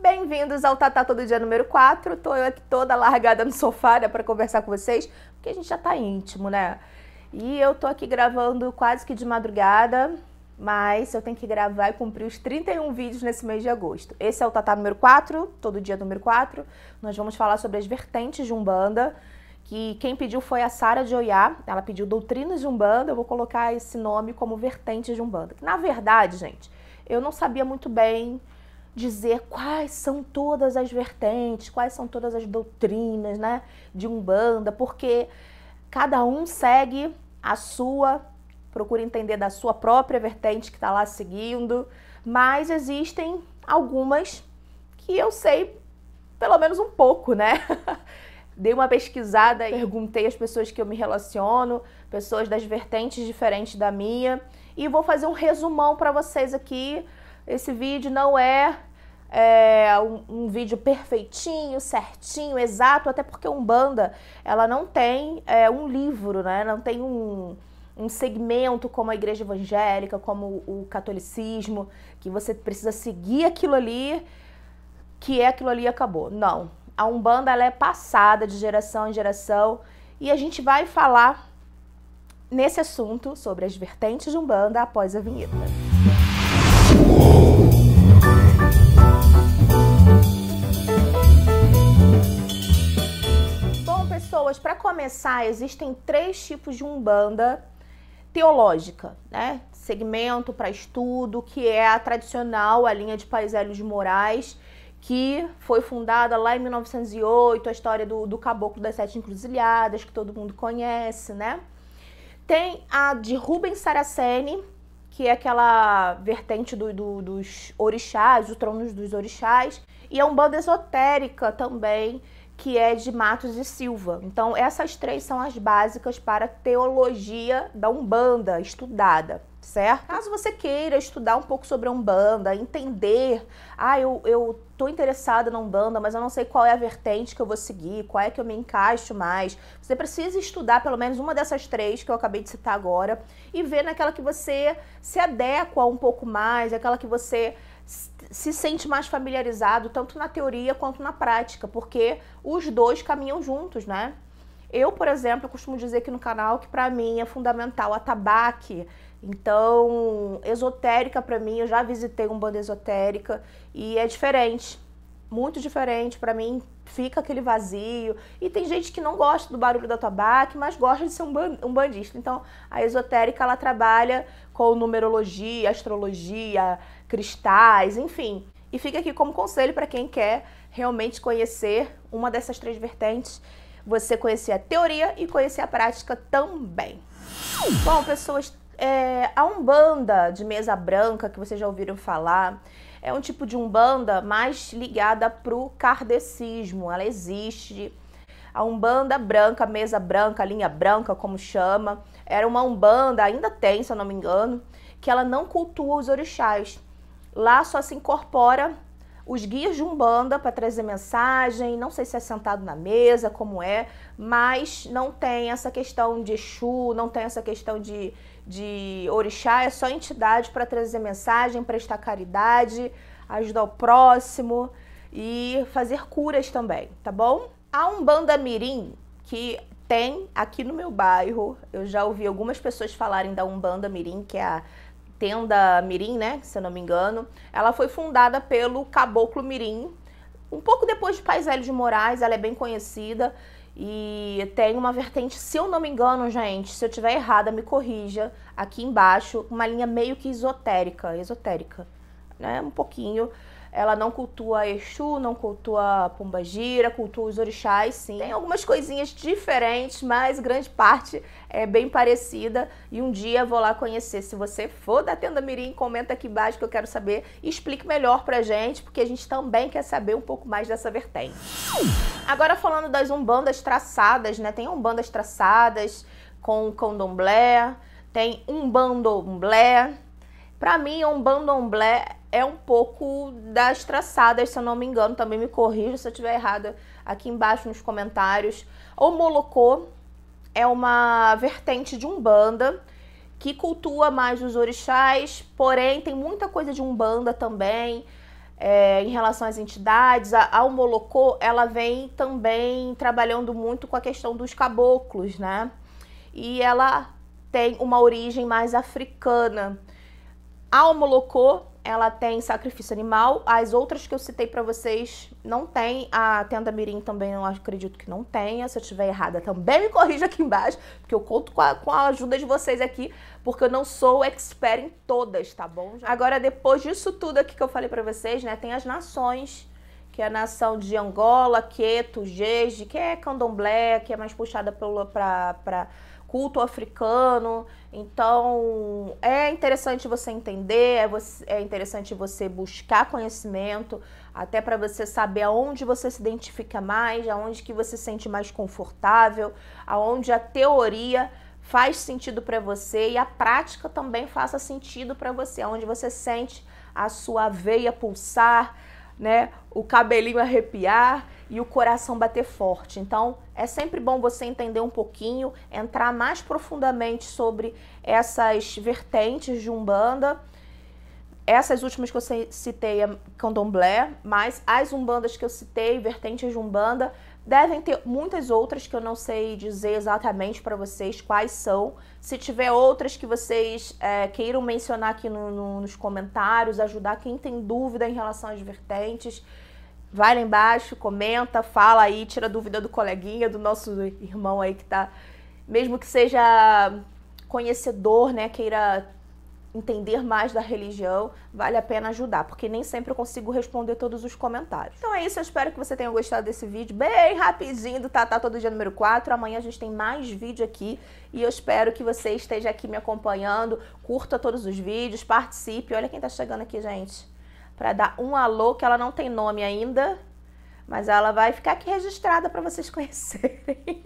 Bem-vindos ao Tatá Todo Dia número 4. Tô eu aqui toda largada no sofá né, para conversar com vocês, porque a gente já tá íntimo, né? E eu tô aqui gravando quase que de madrugada, mas eu tenho que gravar e cumprir os 31 vídeos nesse mês de agosto. Esse é o Tatá número 4, todo dia número 4. Nós vamos falar sobre as vertentes de Umbanda, que quem pediu foi a Sara de Oiá. Ela pediu Doutrinas de Umbanda, eu vou colocar esse nome como vertente de Umbanda. Na verdade, gente, eu não sabia muito bem dizer quais são todas as vertentes, quais são todas as doutrinas né, de Umbanda, porque cada um segue a sua, procura entender da sua própria vertente que está lá seguindo, mas existem algumas que eu sei pelo menos um pouco, né? Dei uma pesquisada, perguntei às pessoas que eu me relaciono, pessoas das vertentes diferentes da minha, e vou fazer um resumão para vocês aqui esse vídeo não é é, um, um, vídeo perfeitinho, certinho, exato, até porque Umbanda, ela não tem é, um livro, né? Não tem um, um segmento como a igreja evangélica, como o catolicismo, que você precisa seguir aquilo ali, que é aquilo ali e acabou. Não. A Umbanda, ela é passada de geração em geração e a gente vai falar nesse assunto sobre as vertentes de Umbanda após a vinheta. pessoas, para começar, existem três tipos de umbanda teológica, né? Segmento para estudo, que é a tradicional, a linha de Paisélio de Moraes, que foi fundada lá em 1908, a história do, do Caboclo das Sete Encruzilhadas, que todo mundo conhece, né? Tem a de Rubens Saraceni, que é aquela vertente do, do, dos orixás, o tronos dos orixás, e a Umbanda esotérica também, que é de Matos e Silva. Então, essas três são as básicas para teologia da Umbanda estudada, certo? Caso você queira estudar um pouco sobre a Umbanda, entender, ah, eu, eu tô interessada na Umbanda, mas eu não sei qual é a vertente que eu vou seguir, qual é que eu me encaixo mais. Você precisa estudar pelo menos uma dessas três que eu acabei de citar agora e ver naquela que você se adequa um pouco mais, aquela que você se sente mais familiarizado tanto na teoria quanto na prática, porque os dois caminham juntos, né? Eu, por exemplo, costumo dizer aqui no canal que para mim é fundamental a tabaque. Então, esotérica para mim, eu já visitei um banda esotérica e é diferente muito diferente. Para mim, fica aquele vazio. E tem gente que não gosta do barulho da tobaque, mas gosta de ser um, ban um bandista. Então, a esotérica ela trabalha com numerologia, astrologia, cristais, enfim. E fica aqui como conselho para quem quer realmente conhecer uma dessas três vertentes, você conhecer a teoria e conhecer a prática também. Bom, pessoas, é, a Umbanda de mesa branca que vocês já ouviram falar, é um tipo de umbanda mais ligada para o kardecismo. Ela existe. A umbanda branca, mesa branca, linha branca, como chama, era uma umbanda, ainda tem, se eu não me engano, que ela não cultua os orixás. Lá só se incorpora os guias de umbanda para trazer mensagem, não sei se é sentado na mesa, como é, mas não tem essa questão de Exu, não tem essa questão de de orixá é só entidade para trazer mensagem, prestar caridade, ajudar o próximo e fazer curas também, tá bom? A Umbanda Mirim, que tem aqui no meu bairro, eu já ouvi algumas pessoas falarem da Umbanda Mirim, que é a tenda Mirim, né, se eu não me engano. Ela foi fundada pelo Caboclo Mirim, um pouco depois de Pais Velho de Moraes, ela é bem conhecida. E tem uma vertente, se eu não me engano, gente, se eu tiver errada, me corrija, aqui embaixo, uma linha meio que esotérica, esotérica né? Um pouquinho. Ela não cultua Exu, não cultua Pombagira, cultua os orixás, sim. Tem algumas coisinhas diferentes, mas grande parte é bem parecida. E um dia vou lá conhecer. Se você for da Tenda Mirim, comenta aqui embaixo que eu quero saber. E explique melhor pra gente, porque a gente também quer saber um pouco mais dessa vertente. Agora falando das umbandas traçadas, né? Tem umbandas traçadas com candomblé, tem umbandomblé. Pra mim, umbandomblé é um pouco das traçadas, se eu não me engano, também me corrija se eu estiver errada aqui embaixo nos comentários. O Molocô é uma vertente de Umbanda que cultua mais os orixás, porém tem muita coisa de Umbanda também. É, em relação às entidades, a, a ela vem também trabalhando muito com a questão dos caboclos, né? E ela tem uma origem mais africana. A Omolocô ela tem sacrifício animal. As outras que eu citei para vocês não tem. A tenda mirim também não acredito que não tenha. Se eu estiver errada, também me corrija aqui embaixo, porque eu conto com a, com a ajuda de vocês aqui, porque eu não sou expert em todas, tá bom? Agora, depois disso tudo aqui que eu falei para vocês, né, tem as nações, que é a nação de Angola, Queto, Jeje, que é candomblé, que é mais puxada para... Pra, pra culto africano. Então, é interessante você entender, é, você, é interessante você buscar conhecimento, até para você saber aonde você se identifica mais, aonde que você se sente mais confortável, aonde a teoria faz sentido para você e a prática também faça sentido para você, aonde você sente a sua veia pulsar, né, o cabelinho arrepiar e o coração bater forte. Então, é sempre bom você entender um pouquinho, entrar mais profundamente sobre essas vertentes de Umbanda. Essas últimas que eu citei é candomblé, mas as umbandas que eu citei, vertentes de umbanda, devem ter muitas outras que eu não sei dizer exatamente para vocês quais são. Se tiver outras que vocês é, queiram mencionar aqui no, no, nos comentários, ajudar quem tem dúvida em relação às vertentes, vai lá embaixo, comenta, fala aí, tira dúvida do coleguinha, do nosso irmão aí que tá, mesmo que seja conhecedor, né, queira entender mais da religião, vale a pena ajudar, porque nem sempre eu consigo responder todos os comentários. Então é isso, eu espero que você tenha gostado desse vídeo, bem rapidinho do Tatá Todo Dia número 4. Amanhã a gente tem mais vídeo aqui e eu espero que você esteja aqui me acompanhando, curta todos os vídeos, participe. Olha quem tá chegando aqui, gente para dar um alô, que ela não tem nome ainda, mas ela vai ficar aqui registrada para vocês conhecerem.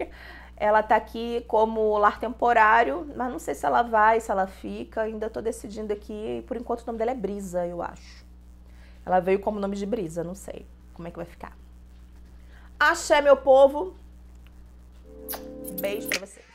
ela está aqui como lar temporário, mas não sei se ela vai, se ela fica, ainda estou decidindo aqui. Por enquanto o nome dela é Brisa, eu acho. Ela veio como nome de Brisa, não sei como é que vai ficar. Axé, meu povo. Beijo pra vocês.